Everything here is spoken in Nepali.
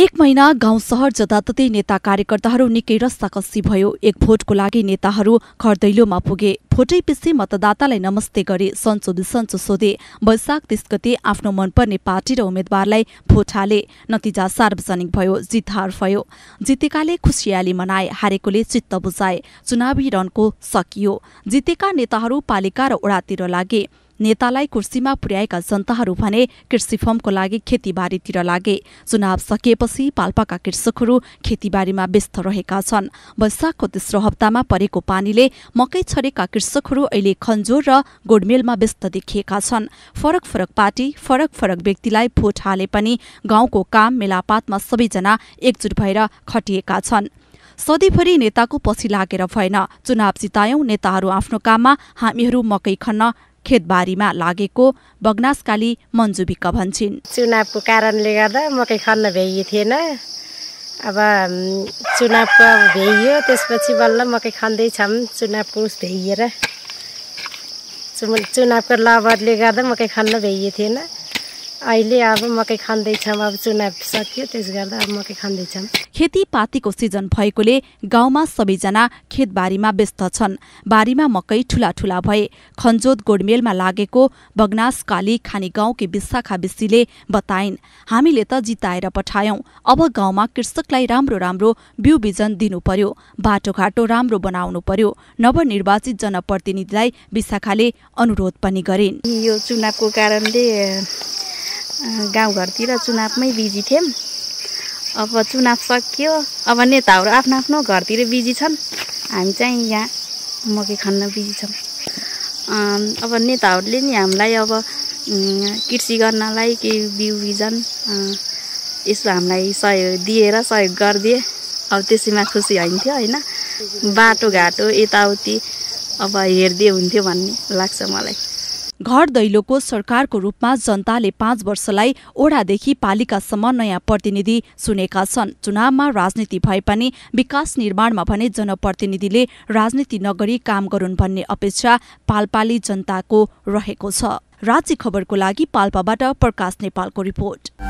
एक महिना गाउँ सहर जताततै नेता कार्यकर्ताहरू निकै रस्ताकसी भयो एक भोटको लागि नेताहरू घर दैलोमा पुगे भोटै पछि मतदातालाई नमस्ते गरे सन्चो बिसन्चो सोधे वैशाख तिस गते आफ्नो मनपर्ने पार्टी र उम्मेद्वारलाई भोट हाले नतिजा सार्वजनिक भयो जित हार भयो जितेकाले खुसियाली मनाए हारेकोले चित्त बुझाए चुनावी रनको सकियो जितेका नेताहरू पालिका र ओडातिर लागे नेतालाई कुर्सीमा पुर्याएका जनताहरू भने कृषि फर्मको लागि खेतीबारीतिर लागे चुनाव सकिएपछि पाल्पाका कृषकहरू खेतीबारीमा व्यस्त रहेका छन् वैशाखको तेस्रो हप्तामा परेको पानीले मकै छरेका कृषकहरू अहिले खन्जोर र गोडमेलमा व्यस्त देखिएका छन् फरक फरक पार्टी फरक फरक व्यक्तिलाई भोट हाले पनि गाउँको काम मेलापातमा सबैजना एकजुट भएर खटिएका छन् सधैँभरि नेताको पछि लागेर भएन चुनाव जितायौं नेताहरू आफ्नो काममा हामीहरू मकै खन्न खेतबारीमा लागेको बगनासकाली मन्जु विक्क भन्छन् चुनावको कारणले गर्दा मकै खन्न भ्याइए थिएन अब चुनावको भ्याइयो त्यसपछि बल्ल मकै खन्दैछौँ चुनावको उस भ्याइएर चुनावको लबरले गर्दा मकै खन्न भ्याइएको थिएन अहिले अब मकै खाँदैछौँ अब चुनाव सकियो त्यस गर्दा अब मकै खाँदैछौँ खेतीपातीको सिजन भएकोले गाउँमा सबैजना खेतबारीमा व्यस्त छन् बारीमा मकै ठुला ठुला भए खन्जोत गोडमेलमा लागेको बगनास काली खानी गाउँकी विशाखा विशीले बताइन् हामीले त जिताएर पठायौँ अब गाउँमा कृषकलाई राम्रो राम्रो बिउ बिजन दिनु पर्यो बाटोघाटो राम्रो बनाउनु पर्यो नवनिर्वाचित जनप्रतिनिधिलाई विशाखाले अनुरोध पनि गरिन् यो चुनावको कारणले गाउँघरतिर चुनावमै बिजी थियौँ अब चुनाव सकियो अब नेताहरू आफ्नो आफ्नो घरतिर बिजी छन् हामी चाहिँ यहाँ मकै खन्न बिजी छौँ अब नेताहरूले नि हामीलाई अब कृषि गर्नलाई केही बिउ बिजन यसो हामीलाई सहयोग दिएर सहयोग गरिदिए अब त्यसैमा खुसी हुन्थ्यो होइन बाटोघाटो यताउति अब हेरिदिए हुन्थ्यो भन्ने लाग्छ मलाई घर दैलोको सरकारको रूपमा जनताले पाँच वर्षलाई ओडादेखि पालिकासम्म नयाँ प्रतिनिधि सुनेका छन् चुनावमा राजनीति भए पनि विकास निर्माणमा भने जनप्रतिनिधिले राजनीति नगरी काम गरून् भन्ने अपेक्षा पाल्पाली जनताको रहेको छ राज्य खबरको लागि पाल्पाबाट प्रकाश नेपालको रिपोर्ट